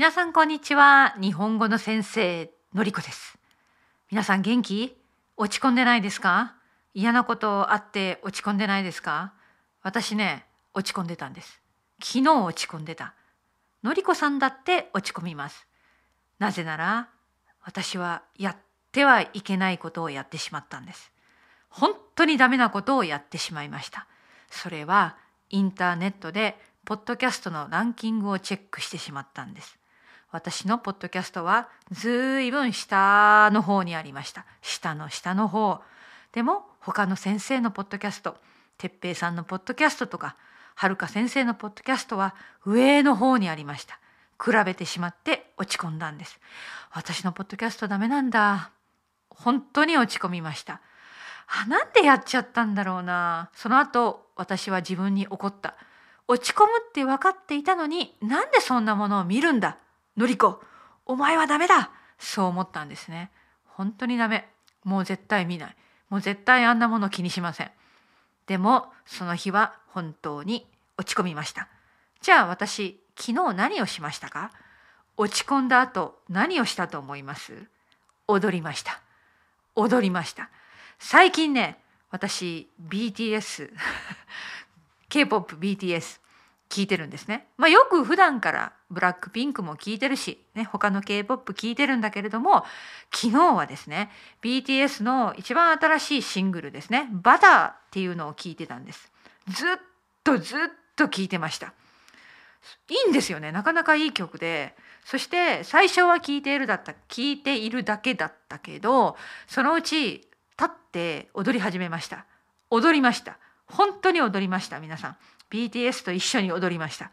皆さんこんにちは日本語の先生のりこです皆さん元気落ち込んでないですか嫌なことあって落ち込んでないですか私ね落ち込んでたんです昨日落ち込んでたのりこさんだって落ち込みますなぜなら私はやってはいけないことをやってしまったんです本当にダメなことをやってしまいましたそれはインターネットでポッドキャストのランキングをチェックしてしまったんです私のポッドキャストはずいぶん下の方にありました下の下の方でも他の先生のポッドキャスト哲平さんのポッドキャストとかはるか先生のポッドキャストは上の方にありました比べてしまって落ち込んだんです私のポッドキャストダメなんだ本当に落ち込みましたあなんでやっちゃったんだろうなその後私は自分に怒った落ち込むって分かっていたのになんでそんなものを見るんだのりこお前はダメだそう思ったんですね本当にダメもう絶対見ないもう絶対あんなもの気にしませんでもその日は本当に落ち込みましたじゃあ私昨日何をしましたか落ち込んだ後何をしたと思います踊りました踊りました最近ね私 BTS K-POP BTS 聞いてるんですね。まあ、よく普段からブラックピンクも聞いてるし、ね、他の K-POP 聞いてるんだけれども、昨日はですね、BTS の一番新しいシングルですね、バターっていうのを聞いてたんです。ずっとずっと聞いてました。いいんですよね、なかなかいい曲で。そして最初は聞いているだった、聞いているだけだったけど、そのうち立って踊り始めました。踊りました。本当に踊りました皆さん BTS と一緒に踊りました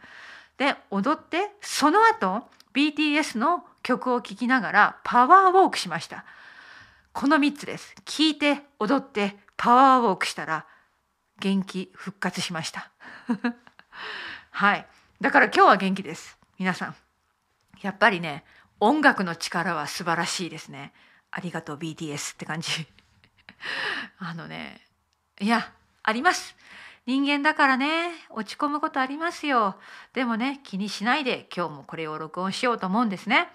で踊ってその後 BTS の曲を聴きながらパワーウォークしましたこの3つです聴いて踊ってパワーウォークしたら元気復活しました はいだから今日は元気です皆さんやっぱりね音楽の力は素晴らしいですねありがとう BTS って感じ あのねいやあります。人間だからね落ち込むことありますよでもね気にしないで今日もこれを録音しようと思うんですね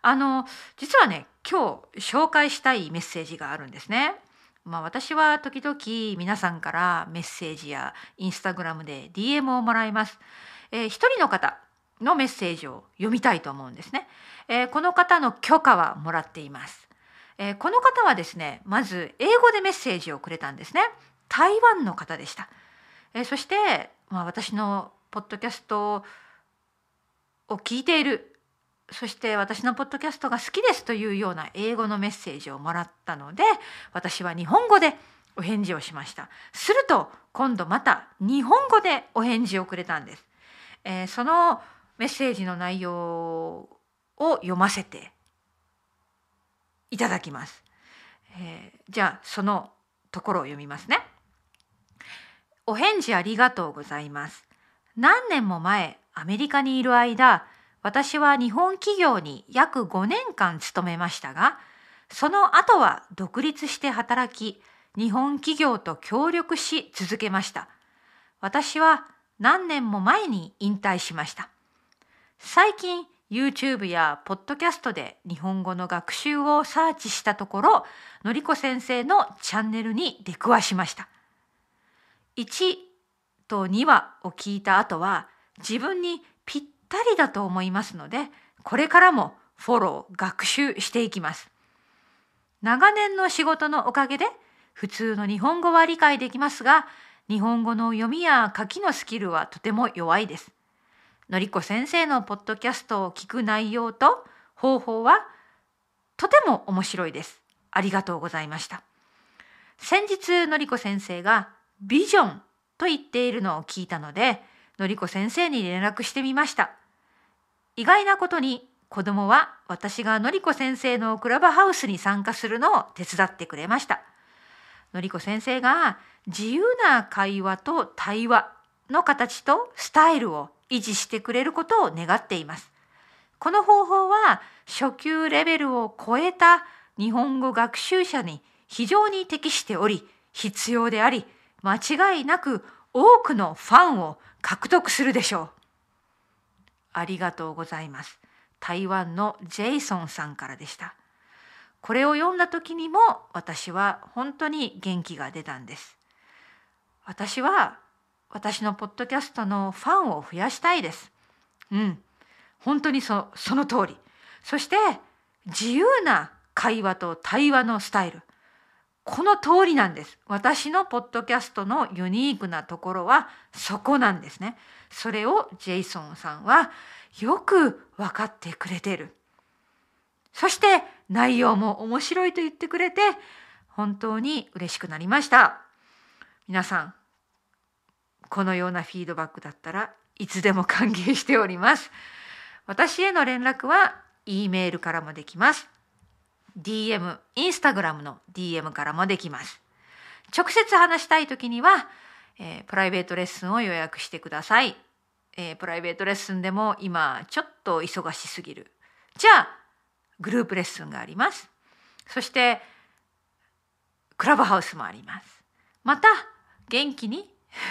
あの実はね今日紹介したいメッセージがあるんですねまあ私は時々皆さんからメッセージやインスタグラムで DM をもらいます、えー、一人の方のメッセージを読みたいと思うんですね、えー、この方の許可はもらっていますえー、この方はですねまず英語でメッセージをくれたんですね台湾の方でした。えー、そして、まあ、私のポッドキャストを聞いているそして私のポッドキャストが好きですというような英語のメッセージをもらったので私は日本語でお返事をしましたすると今度また日本語でお返事をくれたんです、えー、そのメッセージの内容を読ませていただきます、えー、じゃあそのところを読みますねお返事ありがとうございます。何年も前、アメリカにいる間、私は日本企業に約5年間勤めましたが、その後は独立して働き、日本企業と協力し続けました。私は何年も前に引退しました。最近 YouTube やポッドキャストで日本語の学習をサーチしたところ、のりこ先生のチャンネルに出くわしました。1と2話を聞いた後は自分にぴったりだと思いますのでこれからもフォロー学習していきます。長年の仕事のおかげで普通の日本語は理解できますが日本語の読みや書きのスキルはとても弱いです。のりこ先生のポッドキャストを聞く内容と方法はとても面白いです。ありがとうございました。先日のりこ先生がビジョンと言っているのを聞いたのでのりこ先生に連絡してみました意外なことに子供は私がのりこ先生のクラブハウスに参加するのを手伝ってくれましたのりこ先生が自由な会話と対話の形とスタイルを維持してくれることを願っていますこの方法は初級レベルを超えた日本語学習者に非常に適しており必要であり間違いなく多くのファンを獲得するでしょう。ありがとうございます。台湾のジェイソンさんからでした。これを読んだ時にも私は本当に元気が出たんです。私は私のポッドキャストのファンを増やしたいです。うん、本当にそその通り。そして自由な会話と対話のスタイル。この通りなんです私のポッドキャストのユニークなところはそこなんですねそれをジェイソンさんはよく分かってくれてるそして内容も面白いと言ってくれて本当に嬉しくなりました皆さんこのようなフィードバックだったらいつでも歓迎しております私への連絡は E メールからもできます DM インスタグラムの DM からもできます。直接話したい時には、えー、プライベートレッスンを予約してください、えー、プライベートレッスンでも今ちょっと忙しすぎるじゃあグループレッスンがありますそしてクラブハウスもありますまた元気に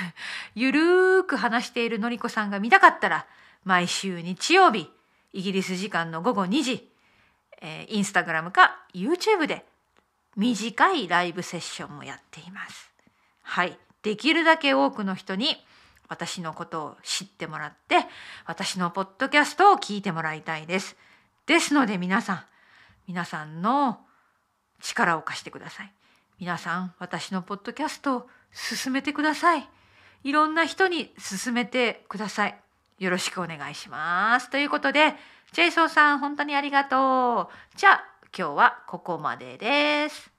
ゆるーく話しているのりこさんが見たかったら毎週日曜日イギリス時間の午後2時えー、インスタグラムか YouTube で短いライブセッションもやっています。はい、できるだけ多くの人に私のことを知ってもらって私のポッドキャストを聞いてもらいたいです。ですので皆さん皆さんの力を貸してください。皆さん私のポッドキャストを進めてください。いろんな人に進めてください。よろしくお願いします。ということで、ジェイソンさん、本当にありがとう。じゃあ、今日はここまでです。